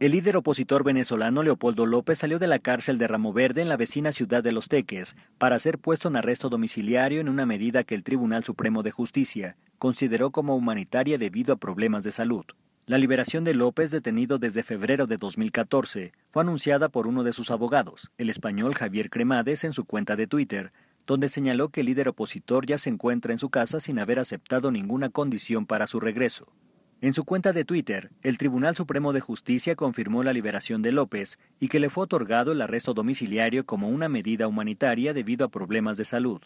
El líder opositor venezolano Leopoldo López salió de la cárcel de Ramo Verde en la vecina ciudad de Los Teques para ser puesto en arresto domiciliario en una medida que el Tribunal Supremo de Justicia consideró como humanitaria debido a problemas de salud. La liberación de López, detenido desde febrero de 2014, fue anunciada por uno de sus abogados, el español Javier Cremades, en su cuenta de Twitter, donde señaló que el líder opositor ya se encuentra en su casa sin haber aceptado ninguna condición para su regreso. En su cuenta de Twitter, el Tribunal Supremo de Justicia confirmó la liberación de López y que le fue otorgado el arresto domiciliario como una medida humanitaria debido a problemas de salud.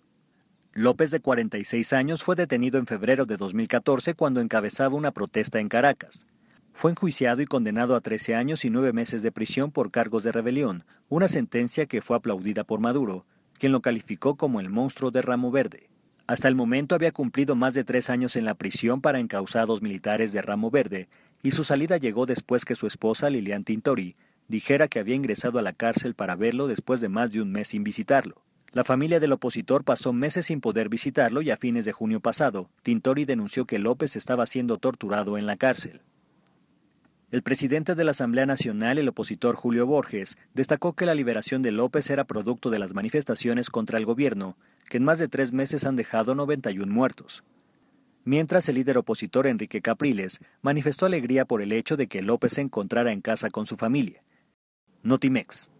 López, de 46 años, fue detenido en febrero de 2014 cuando encabezaba una protesta en Caracas. Fue enjuiciado y condenado a 13 años y nueve meses de prisión por cargos de rebelión, una sentencia que fue aplaudida por Maduro, quien lo calificó como el monstruo de ramo verde. Hasta el momento había cumplido más de tres años en la prisión para encausados militares de Ramo Verde y su salida llegó después que su esposa Lilian Tintori dijera que había ingresado a la cárcel para verlo después de más de un mes sin visitarlo. La familia del opositor pasó meses sin poder visitarlo y a fines de junio pasado, Tintori denunció que López estaba siendo torturado en la cárcel. El presidente de la Asamblea Nacional, el opositor Julio Borges, destacó que la liberación de López era producto de las manifestaciones contra el gobierno que en más de tres meses han dejado 91 muertos. Mientras el líder opositor Enrique Capriles manifestó alegría por el hecho de que López se encontrara en casa con su familia. Notimex.